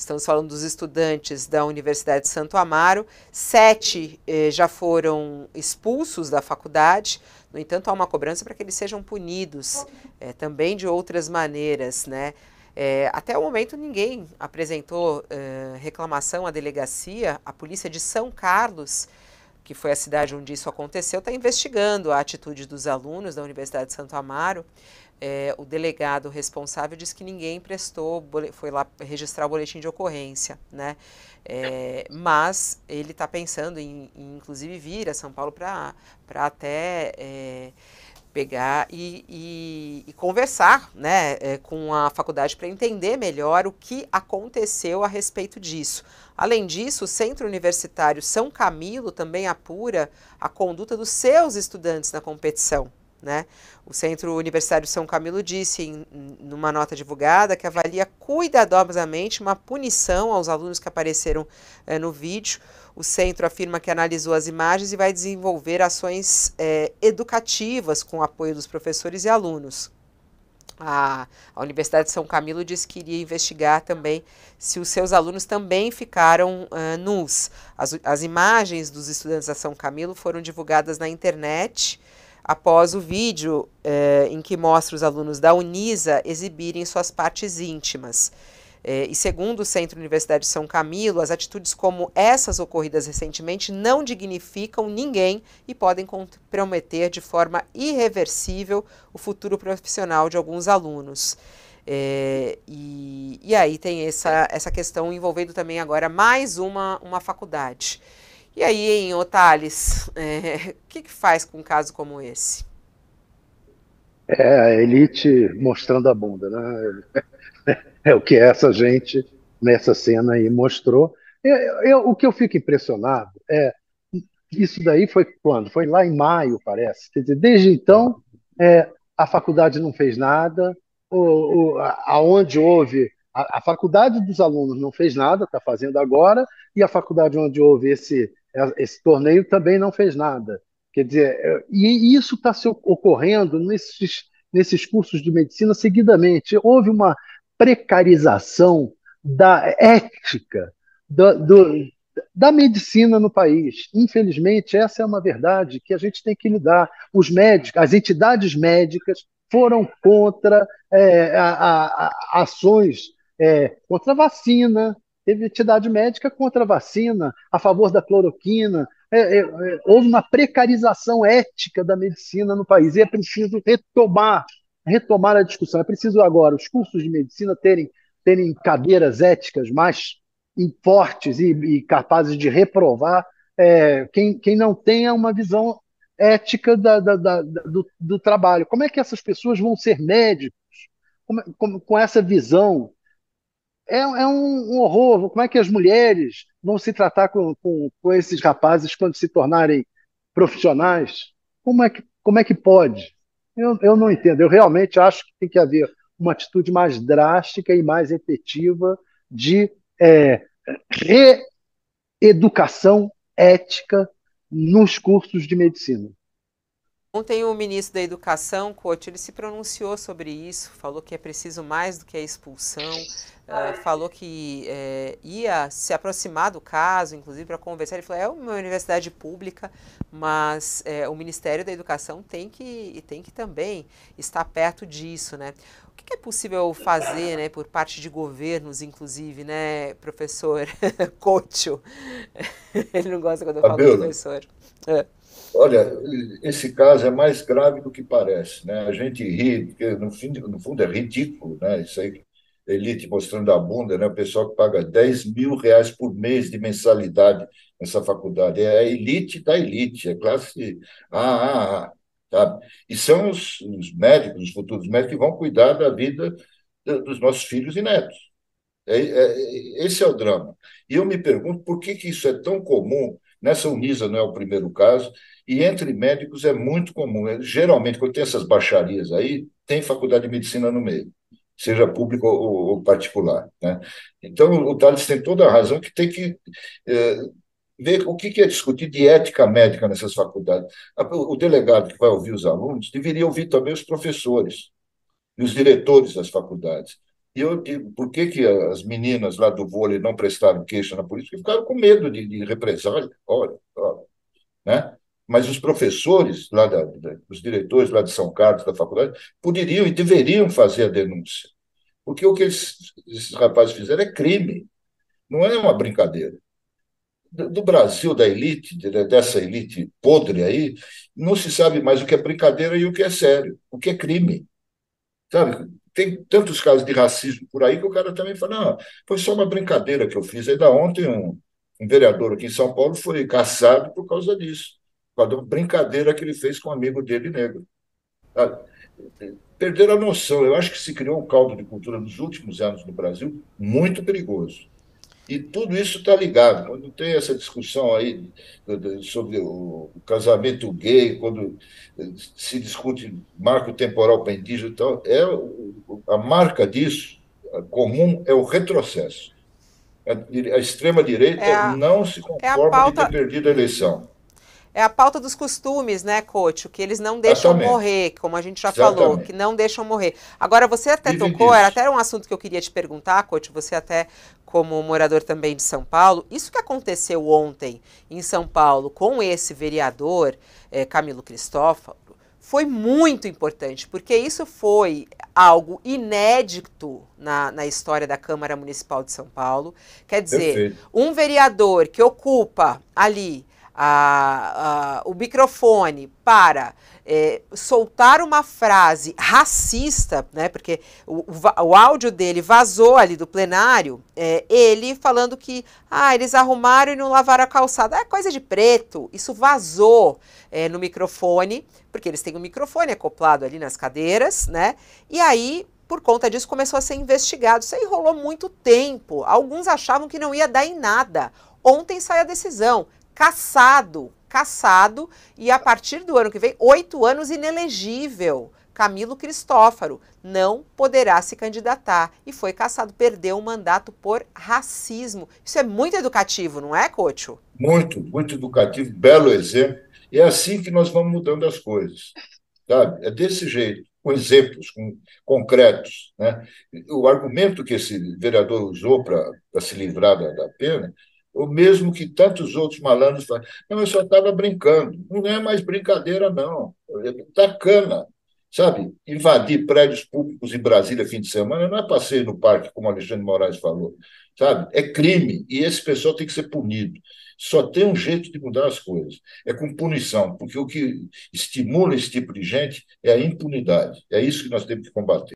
Estamos falando dos estudantes da Universidade de Santo Amaro. Sete eh, já foram expulsos da faculdade. No entanto, há uma cobrança para que eles sejam punidos eh, também de outras maneiras, né? Eh, até o momento, ninguém apresentou eh, reclamação à delegacia. A polícia de São Carlos, que foi a cidade onde isso aconteceu, está investigando a atitude dos alunos da Universidade de Santo Amaro é, o delegado responsável disse que ninguém prestou, foi lá registrar o boletim de ocorrência, né? É, mas ele está pensando em, em, inclusive, vir a São Paulo para até é, pegar e, e, e, conversar né, é, com a faculdade para entender melhor o que aconteceu a respeito disso. Além disso, o Centro Universitário São Camilo também apura a conduta dos seus estudantes na competição. Né? O Centro Universitário São Camilo disse, em numa nota divulgada, que avalia cuidadosamente uma punição aos alunos que apareceram eh, no vídeo. O centro afirma que analisou as imagens e vai desenvolver ações eh, educativas com o apoio dos professores e alunos. A, a, Universidade de São Camilo disse que iria investigar também se os seus alunos também ficaram uh, nus. As, as imagens dos estudantes da São Camilo foram divulgadas na internet após o vídeo eh, em que mostra os alunos da Unisa exibirem suas partes íntimas. Eh, e segundo o Centro Universidade de São Camilo, as atitudes como essas ocorridas recentemente não dignificam ninguém e podem comprometer de forma irreversível o futuro profissional de alguns alunos. É, e, e, aí tem essa, essa questão envolvendo também agora mais uma, uma faculdade. E aí, hein, Otales, o é, que, que faz com um caso como esse? É a elite mostrando a bunda, né? É o que essa gente nessa cena aí mostrou. Eu, é, eu, o que eu fico impressionado é isso daí foi quando? Foi lá em maio, parece. Quer dizer, desde então é, a faculdade não fez nada, aonde houve a, a, faculdade dos alunos não fez nada, está fazendo agora, e a faculdade onde houve esse esse torneio também não fez nada. Quer dizer, é, e isso está ocorrendo nesses, nesses cursos de medicina seguidamente. Houve uma precarização da ética da, do, da medicina no país. Infelizmente, essa é uma verdade que a gente tem que lidar. Os médicos, as entidades médicas foram contra é, a, a, a ações é, contra a vacina, teve entidade médica contra a vacina, a favor da cloroquina. É, é, é, houve uma precarização ética da medicina no país e é preciso retomar, retomar a discussão. É preciso agora os cursos de medicina terem, terem cadeiras éticas mais fortes e, e capazes de reprovar é, quem, quem não tenha é uma visão ética da, da, da, do, do, trabalho. Como é que essas pessoas vão ser médicos é, com essa visão é, é um, um, horror. Como é que as mulheres vão se tratar com, com, com esses rapazes quando se tornarem profissionais? Como é que, como é que pode? Eu, eu não entendo. Eu realmente acho que tem que haver uma atitude mais drástica e mais efetiva de é, reeducação ética nos cursos de medicina. Ontem o ministro da Educação, Couto ele se pronunciou sobre isso, falou que é preciso mais do que a expulsão, uh, falou que é, ia se aproximar do caso, inclusive para conversar. Ele falou, é uma universidade pública, mas é, o Ministério da Educação tem que, tem que também estar perto disso, né? O que, é possível fazer, né, por parte de governos, inclusive, né, professor Couto ele não gosta quando eu falo professor. É. Olha, esse caso é mais grave do que parece. Né? A gente ri, porque no, fim, no fundo é ridículo, né? Isso aí, elite mostrando a bunda, né? o pessoal que paga 10 mil reais por mês de mensalidade nessa faculdade. É a elite da elite, é classe A, A, E são os, os, médicos, os futuros médicos, que vão cuidar da vida dos nossos filhos e netos. É, é, esse é o drama. E eu me pergunto por que, que isso é tão comum Nessa né? Unisa não é o primeiro caso, e entre médicos é muito comum. É, geralmente, quando tem essas baixarias aí, tem faculdade de medicina no meio, seja público ou, ou particular. Né? Então, o Thales tem toda a razão que tem que é, ver o que é discutir de ética médica nessas faculdades. O delegado que vai ouvir os alunos deveria ouvir também os professores e os diretores das faculdades eu, e por que, que as meninas lá do vôlei não prestaram queixa na polícia? Porque ficaram com medo de, de represália. Olha, olha, né? Mas os professores, lá da, da, os diretores lá de São Carlos, da faculdade, poderiam e deveriam fazer a denúncia. Porque o que eles, esses rapazes fizeram é crime, não é uma brincadeira. Do, do Brasil, da elite, dessa elite podre aí, não se sabe mais o que é brincadeira e o que é sério, o que é crime. Sabe? tem tantos casos de racismo por aí que o cara também fala, não, foi só uma brincadeira que eu fiz. Ainda ontem um, um vereador aqui em São Paulo foi caçado por causa disso, por causa de uma brincadeira que ele fez com um amigo dele negro. Ah, perderam a noção. Eu acho que se criou um caldo de cultura nos últimos anos no Brasil muito perigoso. E tudo isso está ligado. Quando tem essa discussão aí sobre o casamento gay, quando eh, se discute marco temporal pendígio e tal, é, a marca disso a comum é o retrocesso. A, a extrema-direita é não se é conforma em ter perdido a eleição. É a pauta dos costumes, né, Coach? Que eles não deixam Exatamente. morrer, como a gente já Exatamente. falou, que não deixam morrer. Agora, você até tocou, era até um assunto que eu queria te perguntar, Coach, você até como morador também de São Paulo, isso que aconteceu ontem em São Paulo com esse vereador, eh, Camilo Cristófalo, foi muito importante, porque isso foi algo inédito na, na história da Câmara Municipal de São Paulo. Quer dizer, um vereador que ocupa ali a, a, o microfone para é, soltar uma frase racista, né, porque o, o, o, áudio dele vazou ali do plenário, é, ele falando que ah, eles arrumaram e não lavaram a calçada. É coisa de preto. Isso vazou é, no microfone, porque eles têm um microfone acoplado ali nas cadeiras, né? E aí por conta disso começou a ser investigado. Isso aí rolou muito tempo. Alguns achavam que não ia dar em nada. Ontem sai a decisão caçado, caçado, e a partir do ano que vem, oito anos inelegível. Camilo Cristófaro não poderá se candidatar e foi caçado, perdeu o mandato por racismo. Isso é muito educativo, não é, Cocho? Muito, muito educativo, belo exemplo. E é assim que nós vamos mudando as coisas, sabe? É desse jeito, com exemplos com, concretos. Né? O argumento que esse vereador usou para se livrar da, da pena o mesmo que tantos outros malandros fazem. Não, eu só estava brincando. Não é mais brincadeira, não. É, tá cana. Sabe, invadir prédios públicos em Brasília fim de semana não é passeio no parque, como Alexandre Moraes falou. Sabe, é crime e esse pessoal tem que ser punido. Só tem um jeito de mudar as coisas: é com punição, porque o que estimula esse tipo de gente é a impunidade. É isso que nós temos que combater.